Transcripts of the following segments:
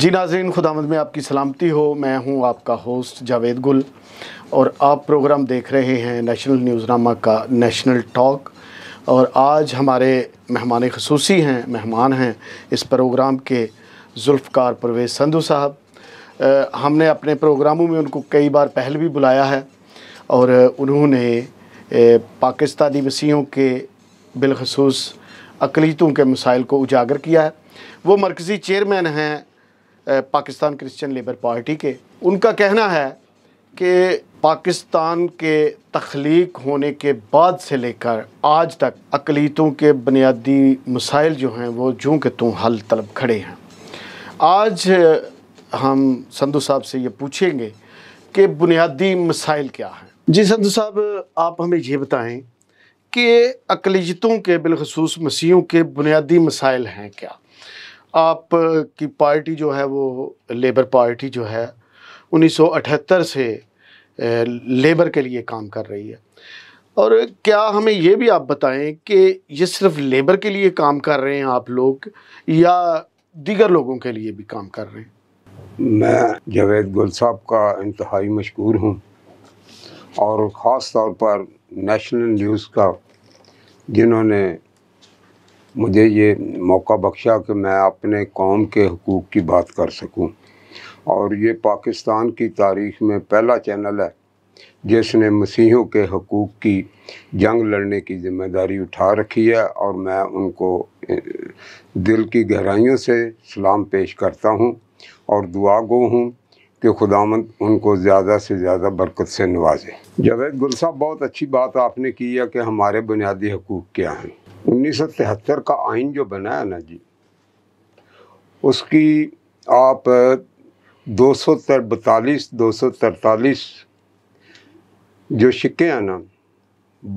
जी नाजरीन खुदामद में आपकी सलामती हो मैं हूं आपका होस्ट जावेद गुल और आप प्रोग्राम देख रहे हैं नेशनल न्यूज़नामा का नेशनल टॉक और आज हमारे मेहमान खसूसी हैं मेहमान हैं इस प्रोग्राम के जुल्फकार परवेज़ संधू साहब हमने अपने प्रोग्रामों में उनको कई बार पहल भी बुलाया है और उन्होंने पाकिस्तानी वसीयों के बिलखसूस अकलीतों के मसाइल को उजागर किया है वो मरकज़ी चेयरमैन हैं पाकिस्तान क्रिश्चियन लेबर पार्टी के उनका कहना है कि पाकिस्तान के तख्लीक होने के बाद से लेकर आज तक अकलीतों के बुनियादी मसाइल जो हैं वो जूँ के तू हल तलब खड़े हैं आज हम संधु साहब से ये पूछेंगे कि बुनियादी मसाइल क्या हैं जी संधु साहब आप हमें ये बताएं कि अकलीतों के बिलखसूस मसीहों के बुनियादी मसाइल हैं क्या आप की पार्टी जो है वो लेबर पार्टी जो है 1978 से लेबर के लिए काम कर रही है और क्या हमें ये भी आप बताएं कि ये सिर्फ लेबर के लिए काम कर रहे हैं आप लोग या दीगर लोगों के लिए भी काम कर रहे हैं मैं जावेद गुल साहब का इंतहाई मशहूर हूँ और ख़ास तौर पर नेशनल न्यूज़ का जिन्होंने मुझे ये मौका बख्शा कि मैं अपने कौम के हकूक़ की बात कर सकूं और ये पाकिस्तान की तारीख में पहला चैनल है जिसने मसीहों के हकूक़ की जंग लड़ने की ज़िम्मेदारी उठा रखी है और मैं उनको दिल की गहराइयों से सलाम पेश करता हूँ और दुआ गो हूँ कि खुदामंद उनको ज़्यादा से ज़्यादा बरकत से नवाजें जावेद गुल साहब बहुत अच्छी बात आपने की है कि हमारे बुनियादी हकूक़ क्या हैं 1973 का आइन जो बनाया ना जी उसकी आप दो सौ बतालीस दो सौ तरतालीस जो शिक्के हैं ना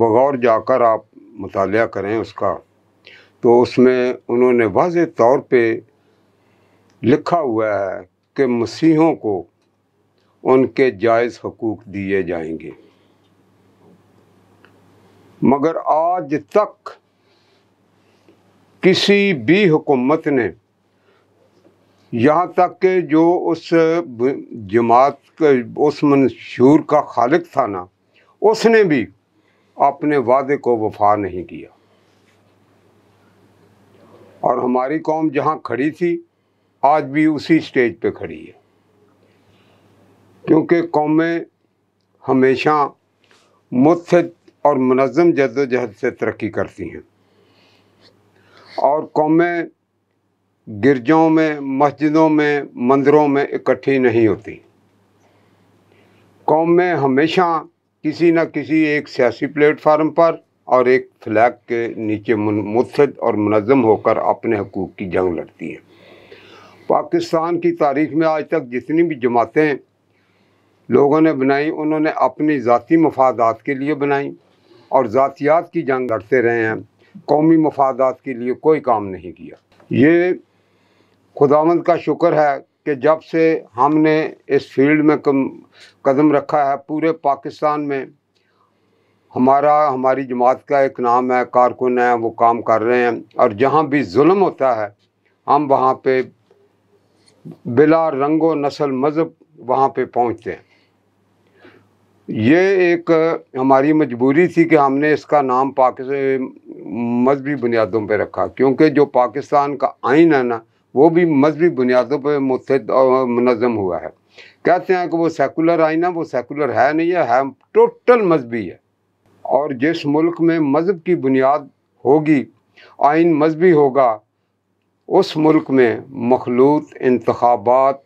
बगौर जाकर आप मुताल करें उसका तो उसमें उन्होंने वाज तौर पे लिखा हुआ है कि मसीहों को उनके जायज़ हकूक़ दिए जाएंगे मगर आज तक किसी भी हुकूमत ने यहाँ तक कि जो उस जमात उस मंशूर का खालिक था ना उसने भी अपने वादे को वफा नहीं किया और हमारी कौम जहाँ खड़ी थी आज भी उसी स्टेज पे खड़ी है क्योंकि कौमें हमेशा मुतद और मनज़म जदोजहद से तरक्की करती हैं और कौमें गिरजों में मस्जिदों में मंदिरों में इकट्ठी नहीं होती कौमें हमेशा किसी न किसी एक सियासी प्लेटफार्म पर और एक फ्लैग के नीचे मुतसद और मनज़म होकर अपने हकूक़ की जंग लड़ती हैं पाकिस्तान की तारीख में आज तक जितनी भी जमातें लोगों ने बनाई उन्होंने अपनी ज़ाती मफादात के लिए बनाई और ज़ातियात की जंग लड़ते रहे हैं कौमी मफादात के लिए कोई काम नहीं किया ये खुदावंद का शुक्र है कि जब से हमने इस फील्ड में कम, कदम रखा है पूरे पाकिस्तान में हमारा हमारी जमात का एक नाम है कारकुन है वो काम कर रहे हैं और जहाँ भी जुल्म होता है हम वहाँ पे बिला रंगो नस्ल मज़हब वहाँ पे पहुँचते हैं ये एक हमारी मजबूरी थी कि हमने इसका नाम पाकिस्तान मजहबी बुनियादों पर रखा क्योंकि जो पाकिस्तान का आइन है ना वो भी मजहबी बुनियादों पर मुत मनज़म हुआ है कहते हैं कि वो सेकुलर आइन है वो सेकुलर है नहीं है, है टोटल मजहबी है और जिस मुल्क में मज़हब की बुनियाद होगी आइन मजहबी होगा उस मुल्क में मखलूत इंतबात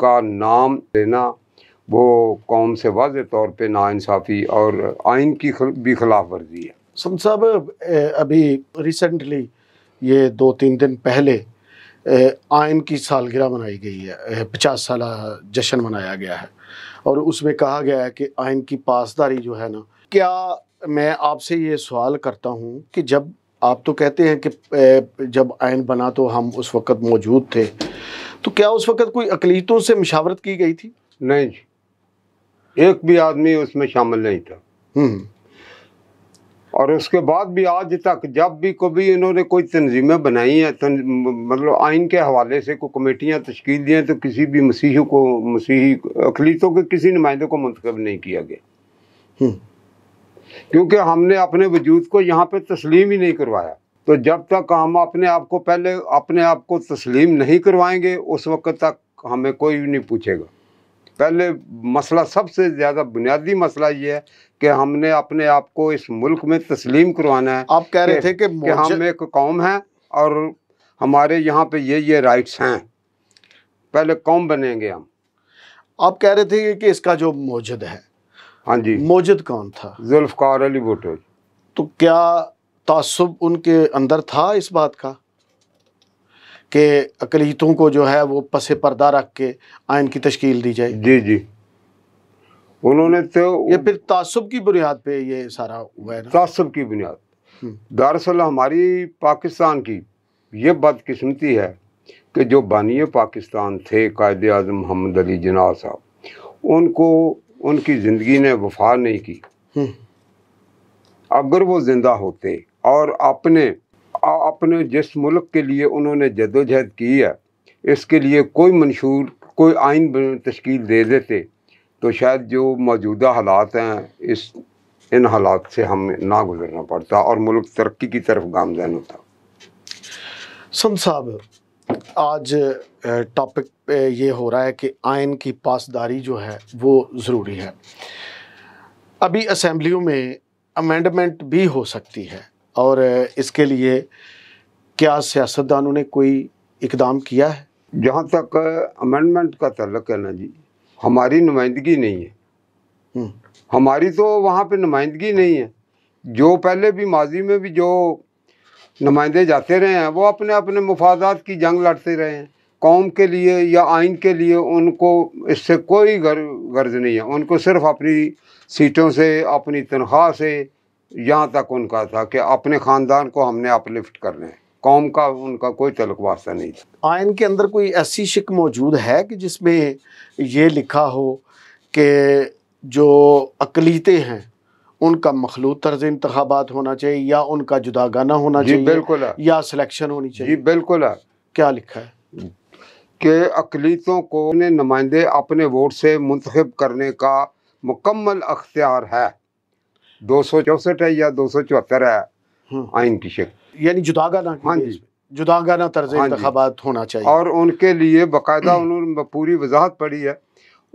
का नाम देना वो कौम से वाज तौर पर नाानसाफ़ी और आइन की भी खिलाफ वर्जी है सम साहब अभी रिसेंटली ये दो तीन दिन पहले आयन की सालगिरह मनाई गई है पचास साल जश्न मनाया गया है और उसमें कहा गया है कि आयन की पासदारी जो है ना क्या मैं आपसे ये सवाल करता हूँ कि जब आप तो कहते हैं कि जब आयन बना तो हम उस वक़्त मौजूद थे तो क्या उस वक़्त कोई अकलीतों से मशावरत की गई थी नहीं जी एक भी आदमी उसमें शामिल नहीं था हम्म। और उसके बाद भी आज तक जब भी कभी इन्होंने कोई तनजीमें बनाई हैं तन, मतलब आइन के हवाले से कोई कमेटियाँ तश्कील दी हैं तो किसी भी मसीह को मसीही अखिलतों के किसी नुमाइंदे को मंतखब नहीं किया गया हम्म। क्योंकि हमने अपने वजूद को यहाँ पर तस्लीम ही नहीं करवाया तो जब तक हम अपने आप को पहले अपने आप को तस्लीम नहीं करवाएंगे उस वक्त तक हमें कोई भी नहीं पूछेगा पहले मसला सबसे ज़्यादा बुनियादी मसला ये है कि हमने अपने आप को इस मुल्क में तस्लीम करवाना है आप कह रहे थे कि, कि हम एक कौम हैं और हमारे यहाँ पे ये ये राइट्स हैं पहले कौम बनेंगे हम आप कह रहे थे कि इसका जो मौजद है हाँ जी मौजद कौन था जुल्फ़ार अली भुटो तो क्या तसब उनके अंदर था इस बात का कि अकलीतों को जो है वो पसे पर्दा रख के आयन की तश्कील दी जाए जी जी उन्होंने तो ये फिर तसब की बुनियाद पे ये सारा हुआ है तसब की बुनियाद हम्म। दरअसल हमारी पाकिस्तान की ये बदकिस्मती है कि जो बानिय पाकिस्तान थे कायद अजम मोहम्मद अली जना साहब उनको उनकी ज़िंदगी ने वफा नहीं की हम्म। अगर वो ज़िंदा होते और अपने अपने जिस मुल्क के लिए उन्होंने जदोजहद की है इसके लिए कोई मंशूर कोई आइन तश्कील दे देते तो शायद जो मौजूदा हालात हैं इस इन हालात से हमें ना गुजरना पड़ता और मुल्क तरक्की की तरफ गामजन होता सन साहब आज टॉपिक ये हो रहा है कि आयन की पासदारी जो है वो ज़रूरी है अभी असम्बलियों में अमेंडमेंट भी हो सकती है और इसके लिए क्या सियासतदानों ने कोई इकदाम किया है जहाँ तक अमेंडमेंट का तल्लक है ना जी हमारी नुमाइंदगी नहीं है हम्म। हमारी तो वहाँ पे नुमाइंदगी नहीं है जो पहले भी माजी में भी जो नुमाइंदे जाते रहे हैं वो अपने अपने मफादात की जंग लड़ते रहे हैं कौम के लिए या आइन के लिए उनको इससे कोई गर्ज नहीं है उनको सिर्फ अपनी सीटों से अपनी तनख्वाह से यहाँ तक उनका था कि अपने ख़ानदान को हमने अपलिफ्ट करना है कौम का उनका कोई तलक वास्ता नहीं था आयन के अंदर कोई ऐसी शिक मौजूद है कि जिसमें ये लिखा हो कि जो अकलीतें हैं उनका मखलूत तर्ज इंतबात होना चाहिए या उनका जुदा गाना होना चाहिए बिल्कुल या सिलेक्शन होनी चाहिए जी बिल्कुल है क्या लिखा है कि अकलीतों को अपने नुमाइंदे अपने वोट से मुंतब करने का मुकम्मल अख्तियार है दो सौ चौसठ है या दो सौ चौहत्तर है हम्म। आइन की शक्ल यानी जुदागाना हाँ जी जुदागाना तर्ज हाँ इंतबात होना चाहिए और उनके लिए बाकायदा हम्म। उन्होंने पूरी वजाहत पड़ी है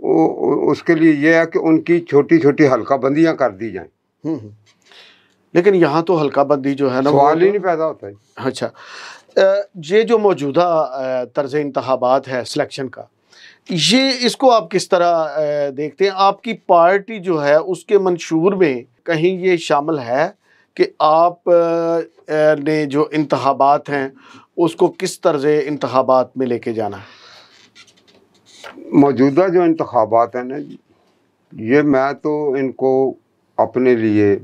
वो उसके लिए यह है कि उनकी छोटी छोटी हल्का बंदियाँ कर दी जाएँ हम्म, लेकिन यहाँ तो हल्का बंदी जो है ना सवाल ही नहीं पैदा होता है अच्छा ये जो मौजूदा तर्ज इंतबात है सिलेक्शन का ये इसको आप किस तरह देखते हैं आपकी पार्टी जो है उसके मंशूर में कहीं ये शामिल है कि आप ने जो इंतबात हैं उसको किस तर्ज इंतबात में लेके जाना है मौजूदा जो इंतबात हैं ना ये मैं तो इनको अपने लिए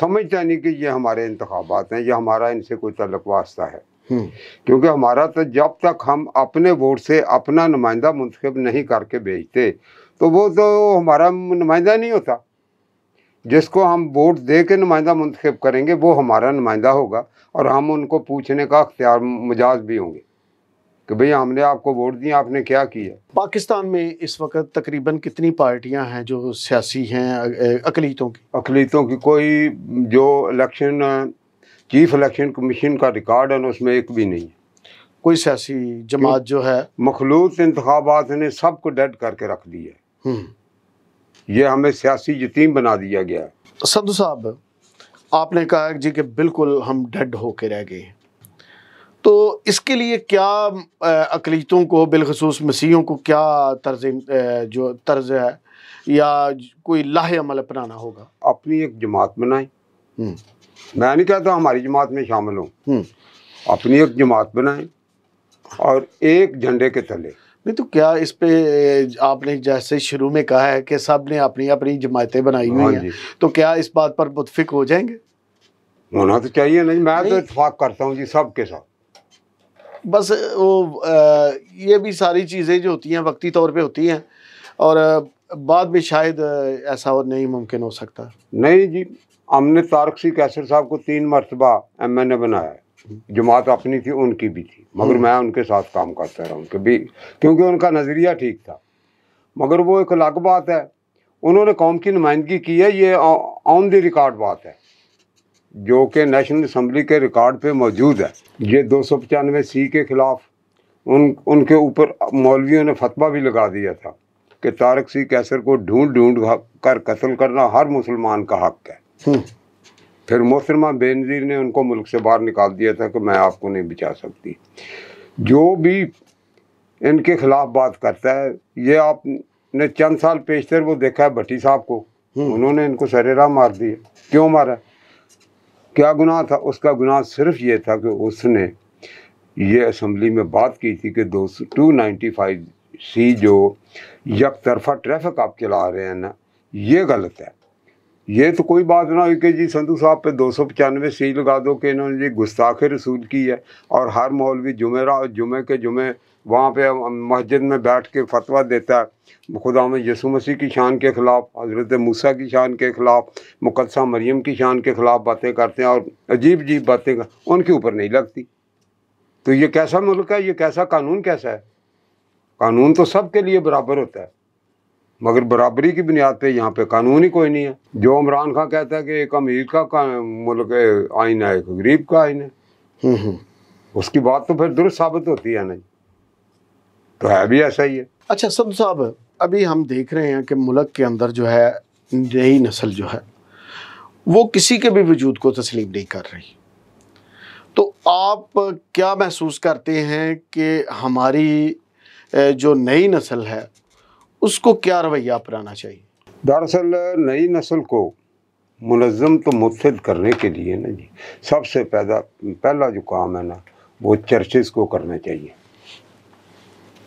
समझता नहीं कि ये हमारे इंतबात हैं या हमारा इनसे कोई तलक वास्ता है हम्म। क्योंकि हमारा तो जब तक हम अपने वोट से अपना नुमाइंदा मुंतखब नहीं करके भेजते तो वो तो हमारा नुमाइंदा नहीं होता जिसको हम वोट दे के नुमाइंदा मुंतखब करेंगे वो हमारा नुमाइंदा होगा और हम उनको पूछने का अख्तियार मजाज भी होंगे कि भैया हमने आपको वोट दिया आपने क्या किया पाकिस्तान में इस वक्त तकरीबन कितनी पार्टियां हैं जो सियासी हैं अकलीतों की अकलीतों की कोई जो इलेक्शन चीफ इलेक्शन कमीशन का रिकॉर्ड है ना उसमें एक भी नहीं है कोई सियासी जमात जो है मखलूत इंतबात ने सबको डेड करके रख दिया है हम्म। ये हमें सियासी यतीम बना दिया गया है सदू साहब आपने कहा जी कि बिल्कुल हम डेड होके रह गए तो इसके लिए क्या अकलीतों को बिलखसूस मसीहों को क्या तर्ज जो तर्ज है या कोई लाहे अमल अपनाना होगा अपनी एक जमात बनाए हम्म। मैं नहीं कहता हमारी जमात में शामिल हूँ हम्म। अपनी एक जमात बनाए और एक झंडे के तले नहीं तो क्या इस पे आपने जैसे शुरू में कहा है कि सब ने अपनी अपनी जमातें बनाई हुई हाँ हैं तो क्या इस बात पर मुतफिक हो जाएंगे होना तो चाहिए नहीं मैं तो नहीं। तो इतफाक करता हूँ जी सब के साथ बस वो आ, ये भी सारी चीज़ें जो होती हैं वक्ती तौर पे होती हैं और बाद में शायद ऐसा और नहीं मुमकिन हो सकता नहीं जी हमने तारक सिंह कैसर साहब को तीन मरतबा एम एन ए बनाया जमात अपनी थी उनकी भी थी मगर हम्म। मैं उनके साथ काम करता रहा उनके भी क्योंकि उनका नज़रिया ठीक था मगर वो एक अलग बात है उन्होंने कौम की नुमाइंदगी की है ये ऑन द रिकॉर्ड बात है जो कि नेशनल असम्बली के रिकॉर्ड पे मौजूद है ये दो सौ पचानवे सी के ख़िलाफ़ उन उनके ऊपर मौलवियों ने फतवा भी लगा दिया था कि तारक सिंह कैसर को ढूंढ ढूंढ कर कत्ल करना हर मुसलमान का हक है हम्म। फिर मोहतरमा बेनज़ीर ने उनको मुल्क से बाहर निकाल दिया था कि मैं आपको नहीं बचा सकती जो भी इनके खिलाफ बात करता है ये आपने चंद साल पेशतर वो देखा है भट्टी साहब को हम्म। उन्होंने इनको सरेरा मार दिया क्यों मारा क्या गुनाह था उसका गुनाह सिर्फ ये था कि उसने ये असम्बली में बात की थी कि दो टू नाइन्टी फाइव सी जो यक तरफा ट्रैफिक आप चला रहे हैं ना ये गलत है ये तो कोई बात ना हुई कि जी संधु साहब पे दो सौ पचानवे सी लगा दो कि इन्होंने जी गुस्ताख रसूल की है और हर मौलवी जुमेरा और जुमे के जुमे वहाँ पे मस्जिद में बैठ के फतवा देता है खुदा में यसु मसीह की शान के ख़िलाफ़ हज़रत मूसा की शान के ख़िलाफ़ मुकदसा मरियम की शान के ख़िलाफ़ बातें करते हैं और अजीब अजीब बातें उनके ऊपर नहीं लगती तो ये कैसा मुल्क है ये कैसा कानून कैसा है कानून तो सब के लिए बराबर होता है मगर बराबरी की बुनियाद पर यहाँ पे कानून ही कोई नहीं है जो इमरान खान कहता है कि एक अमीर का मुल्क आइन है एक गरीब का आइन है हम्म, हम्म। उसकी बात तो फिर दुरुस्त साबित होती है ना तो है भी ऐसा ही है अच्छा सब साहब अभी हम देख रहे हैं कि मुल्क के अंदर जो है नई नस्ल जो है वो किसी के भी वजूद को तस्लीम नहीं कर रही तो आप क्या महसूस करते हैं कि हमारी जो नई नस्ल है उसको क्या रवैया अपनाना चाहिए दरअसल नई नस्ल को मुनज़म तो मुतद करने के लिए ना जी सबसे पैदा पहला जो काम है ना वो चर्चेस को करना चाहिए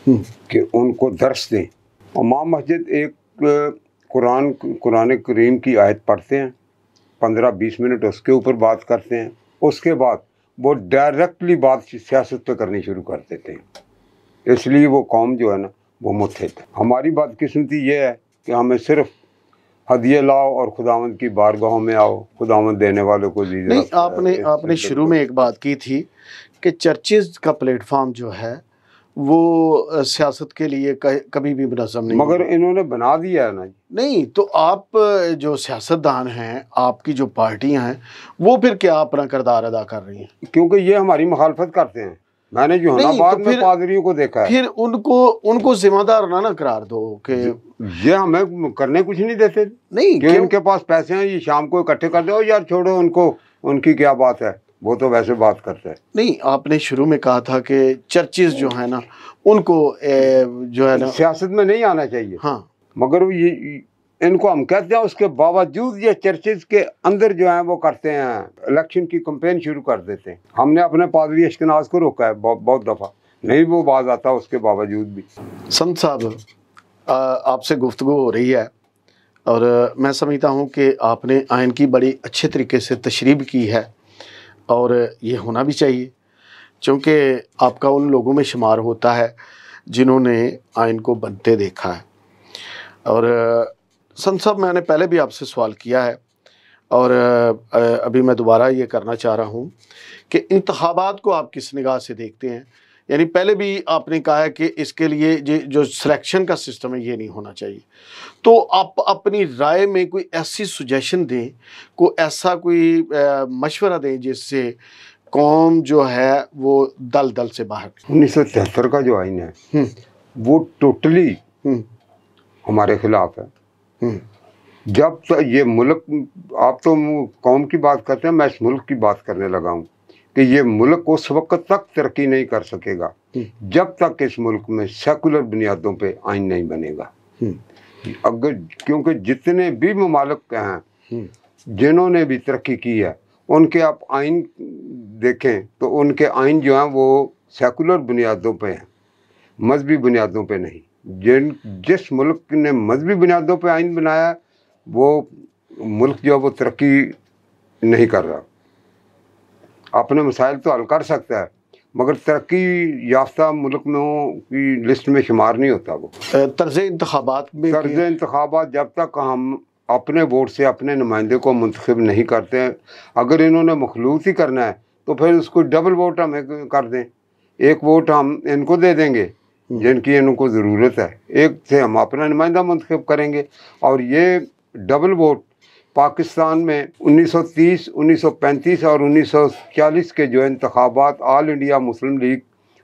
हम्म। कि उनको दर्श दें और मस्जिद एक कुरान कुरान करीम की आयत पढ़ते हैं पंद्रह बीस मिनट उसके ऊपर बात करते हैं उसके बाद वो डायरेक्टली बात सियासत पे करनी शुरू कर देते हैं इसलिए वो कौम जो है ना वो मुथित है हमारी बदकिस्मती ये है कि हमें सिर्फ हदिये लाओ और खुदावंद की बारगाहों में आओ खुदावंद देने वालों को दीजिए नहीं आपने आपने शुरू में एक बात की थी कि चर्चेज का प्लेटफॉर्म जो है वो सियासत के लिए कभी भी मुनजम नहीं मगर इन्होंने बना दिया है ना नहीं तो आप जो सियासतदान हैं आपकी जो पार्टियां हैं वो फिर क्या अपना किरदार अदा कर रही हैं क्योंकि ये हमारी मुखालफत करते हैं मैंने यूनाबाद तो में पादरियों को देखा है फिर उनको उनको जिम्मेदार ना ना करार दो कि ये हमें करने कुछ नहीं देते नहीं कि उनके पास पैसे हैं ये शाम को इकट्ठे कर दो यार छोड़ो उनको उनकी क्या बात है वो तो वैसे बात करते हैं नहीं आपने शुरू में कहा था कि चर्चिस जो है ना उनको ए, जो है ना सियासत में नहीं आना चाहिए हाँ मगर ये इनको हम कहते हैं उसके बावजूद ये चर्चेज के अंदर जो है वो करते हैं इलेक्शन की कंपेन शुरू कर देते हैं हमने अपने पादरी अशकनाज को रोका है बहुत बहुत दफ़ा नहीं वो बाज आता उसके बावजूद भी संत साहब आपसे गुफ्तु हो रही है और मैं समझता हूँ कि आपने आयन की बड़ी अच्छे तरीके से तशरीब की है और ये होना भी चाहिए क्योंकि आपका उन लोगों में शुमार होता है जिन्होंने आयन को बनते देखा है और संत साहब मैंने पहले भी आपसे सवाल किया है और अभी मैं दोबारा ये करना चाह रहा हूँ कि इंतबात को आप किस निगाह से देखते हैं यानी पहले भी आपने कहा है कि इसके लिए ये जो सिलेक्शन का सिस्टम है ये नहीं होना चाहिए तो आप अपनी राय में कोई ऐसी सुजेशन दें कोई ऐसा कोई मशवरा दें जिससे कौम जो है वो दल दल से बाहर उन्नीस सौ तिहत्तर का जो आइन है हम्म। वो टोटली हम्म। हमारे खिलाफ है हम्म। जब ये मुल्क आप तो कौम की बात करते हैं मैं इस मुल्क की बात करने लगा हूँ कि ये मुल्क उस वक्त तक तरक्की नहीं कर सकेगा हम्म। जब तक इस मुल्क में सेकुलर बुनियादों पे आइन नहीं बनेगा हम्म। अगर क्योंकि जितने भी ममालक हैं जिन्होंने भी तरक्की की है उनके आप आइन देखें तो उनके आइन जो हैं वो सेकुलर बुनियादों पे हैं मजहबी बुनियादों पे नहीं जिन जिस मुल्क ने मजहबी बुनियादों पर आइन बनाया वो मुल्क जो है वो तरक्की नहीं कर रहा अपने मसाइल तो हल कर सकता है मगर तरक्की याफ्ता मुल्कों की लिस्ट में शुमार नहीं होता वो तर्ज इंत में तर्ज इंतबात जब तक हम अपने वोट से अपने नुमाइंदे को मंतखब नहीं करते हैं अगर इन्होंने मखलूत ही करना है तो फिर उसको डबल वोट हम कर दें एक वोट हम इनको दे देंगे जिनकी इनको ज़रूरत है एक से हम अपना नुमाइंदा मंतखब करेंगे और ये डबल वोट पाकिस्तान में 1930, 1935 और 1940 के जो इंतबात All India Muslim League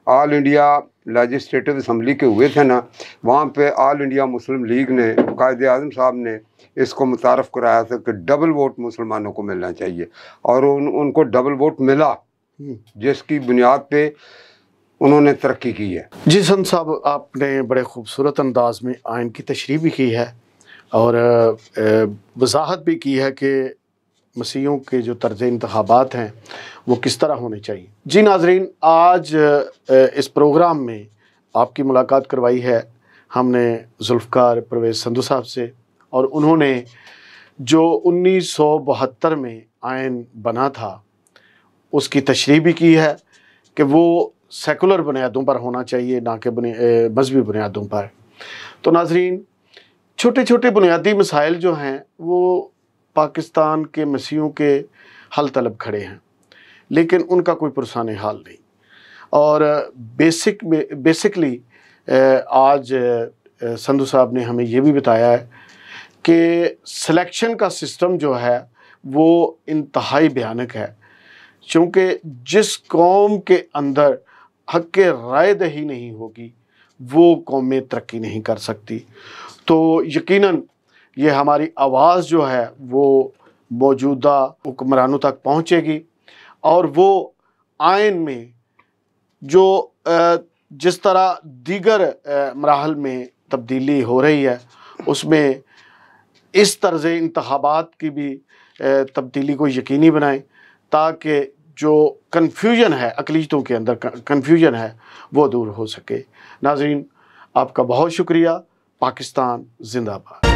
All India Legislative Assembly के हुए थे ना वहाँ पे आल इंडिया मुस्लिम लीग ने कायद अजम साहब ने इसको मुतारफ़ कराया था कि डबल वोट मुसलमानों को मिलना चाहिए और उन उनको डबल वोट मिला जिसकी बुनियाद पर उन्होंने तरक्की की है जी सन साहब आपने बड़े खूबसूरत अंदाज में आयन की तशरी भी की है और वजाहत भी की है कि मसीहों के जो तर्ज इंतबात हैं वो किस तरह होने चाहिए जी नाजरीन आज इस प्रोग्राम में आपकी मुलाकात करवाई है हमने जुल्फ़ार परवेज़ संधु साहब से और उन्होंने जो उन्नीस सौ बहत्तर में आयन बना था उसकी तशरी भी की है कि वो सेकुलर बुनियादों पर होना चाहिए ना कि मजहबी बुनियादों पर तो नाजरीन छोटे छोटे बुनियादी मसाइल जो हैं वो पाकिस्तान के मसीहों के हल तलब खड़े हैं लेकिन उनका कोई पुरसान हाल नहीं और बेसिक में बेसिकली आज संधु साहब ने हमें ये भी बताया है कि सिलेक्शन का सिस्टम जो है वो इंतहाई भयानक है क्योंकि जिस कौम के अंदर हक राय दही नहीं होगी वो कौमें तरक्की नहीं कर सकती तो यकीनन ये हमारी आवाज़ जो है वो मौजूदा हुक्मरानों तक पहुँचेगी और वो आयन में जो जिस तरह दीगर मराहल में तब्दीली हो रही है उसमें इस तर्ज इंतबात की भी तब्दीली को यकीनी बनाएं ताकि जो कन्फ्यूजन है अकलीतों के अंदर कन्फ्यूजन है वो दूर हो सके नाजरीन आपका बहुत शुक्रिया पाकिस्तान जिंदाबाद